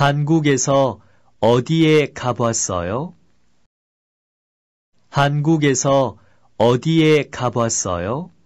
한국에서 어디에 가봤어요? 한국에서 어디에 가봤어요?